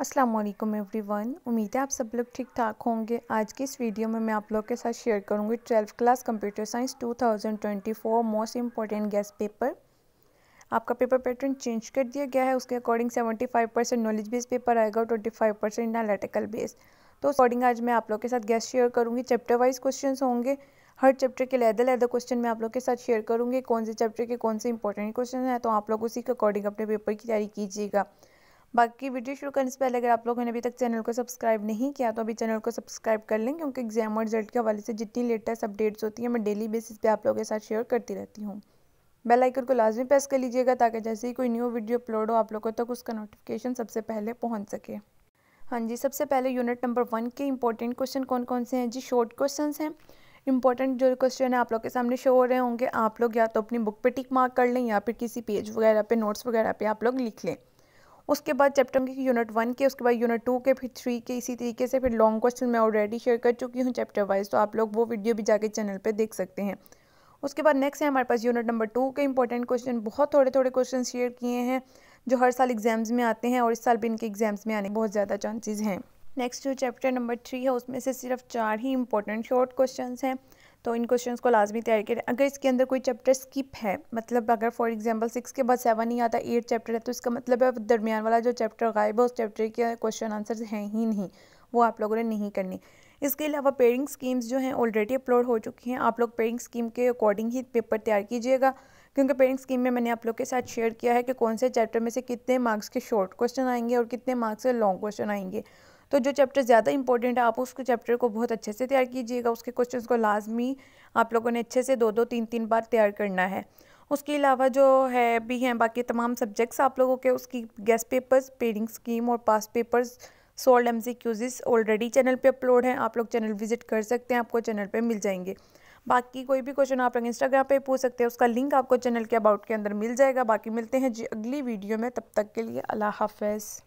Aslam every one उम्मीद है आप सब लोग ठीक ठाक होंगे आज की इस वीडियो में मैं आप लोग के साथ शेयर करूंगी twelfth class computer science 2024 most important guess paper आपका पेपर पैटर्न चेंज कर दिया गया है उसके according 75 percent knowledge based paper आएगा और twenty five percent analytical base तो अकॉर्डिंग आज मैं आप लोग के साथ गैस शेयर करूँगी चैप्टर वाइज क्वेश्चन होंगे हर चैप्टर के लहदा लहदा क्वेश्चन मैं आप लोग के साथ शेयर करूँगी कौन से चैप्टर के कौन से इंपॉर्टेंट क्वेश्चन हैं तो आप लोग उसी के अकॉर्डिंग अपने पेपर की तैयारी कीजिएगा बाकी वीडियो शुरू करने से पहले अगर आप लोगों ने अभी तक चैनल को सब्सक्राइब नहीं किया तो अभी चैनल को सब्सक्राइब कर लें क्योंकि एग्जाम और रिजल्ट के हवाले से जितनी लेटेस्ट अपडेट्स होती हैं मैं डेली बेसिस पे आप लोगों के साथ शेयर करती रहती हूँ बेल आइकन को लाजमी प्रेस कर लीजिएगा ताकि जैसे ही कोई न्यू वीडियो अपलोड हो आप लोगों तक उसका नोटिफिकेशन सबसे पहले पहुँच सके हाँ जी सबसे पहले यूनिट नंबर वन के इंपॉर्टेंट क्वेश्चन कौन कौन से हैं जी शॉर्ट क्वेश्चन हैं इंपॉर्टेंट जो क्वेश्चन है आप लोग के सामने शो हो रहे होंगे आप लोग या तो अपनी बुक पे टिक मार्क कर लें या फिर किसी पेज वगैरह पे नोट्स वगैरह पे आप लोग लिख लें उसके बाद चैप्टर के यूनिट वन के उसके बाद यूनिट टू के फिर थ्री के इसी तरीके से फिर लॉन्ग क्वेश्चन मैं ऑलरेडी शेयर कर चुकी हूँ चैप्टर वाइज तो आप लोग वो वीडियो भी जाके चैनल पर देख सकते हैं उसके बाद नेक्स्ट है हमारे पास यूनिट नंबर टू के इंपॉर्टेंट क्वेश्चन बहुत थोड़े थोड़े क्वेश्चन शेयर किए हैं जो हर साल एग्जाम्स में आते हैं और इस साल भी इनके एग्जाम्स में आने बहुत ज़्यादा चांसेस हैं नेक्स्ट जो चैप्टर नंबर थ्री है उसमें से सिर्फ चार ही इंपॉर्टेंट शॉर्ट क्वेश्चन हैं तो इन क्वेश्चंस को लाजमी तैयार करें अगर इसके अंदर कोई चैप्टर स्किप है मतलब अगर फॉर एग्जांपल सिक्स के बाद सेवन ही आता एट चैप्टर है तो इसका मतलब है दरमियान वाला जो चैप्टर गायब है उस चैप्टर के क्वेश्चन आंसर्स हैं ही नहीं वो आप लोगों ने नहीं करनी इसके अलावा पेयरिंग स्कीम्स जो हैं ऑलरेडी अपलोड हो चुकी हैं आप लोग पेयरिंग स्कीम के अकॉर्डिंग ही पेपर तैयार कीजिएगा क्योंकि पेयरिंग स्कीम में मैंने आप लोग के साथ शेयर किया है कि कौन से चैप्टर में से कितने मार्क्स के शॉर्ट क्वेश्चन आएंगे और कितने मार्क्स के लॉन्ग क्वेश्चन आएंगे तो जो चैप्टर ज़्यादा इंपॉर्टेंट है आप उसके चैप्टर को बहुत अच्छे से तैयार कीजिएगा उसके क्वेश्चन को लाजमी आप लोगों ने अच्छे से दो दो तीन तीन बार तैयार करना है उसके अलावा जो है भी हैं बाकी तमाम सब्जेक्ट्स आप लोगों के उसकी गेस्ट पेपर्स पेडिंग स्कीम और pass papers solved M C Qs already channel पे अपलोड हैं आप लोग चैनल विजिट कर सकते हैं आपको चैनल पे मिल जाएंगे बाकी कोई भी क्वेश्चन आप लोग इंस्टाग्राम पे पूछ सकते हैं उसका लिंक आपको चैनल के अबाउट के अंदर मिल जाएगा बाकी मिलते हैं जी अगली वीडियो में तब तक के लिए अल्लाह हाफ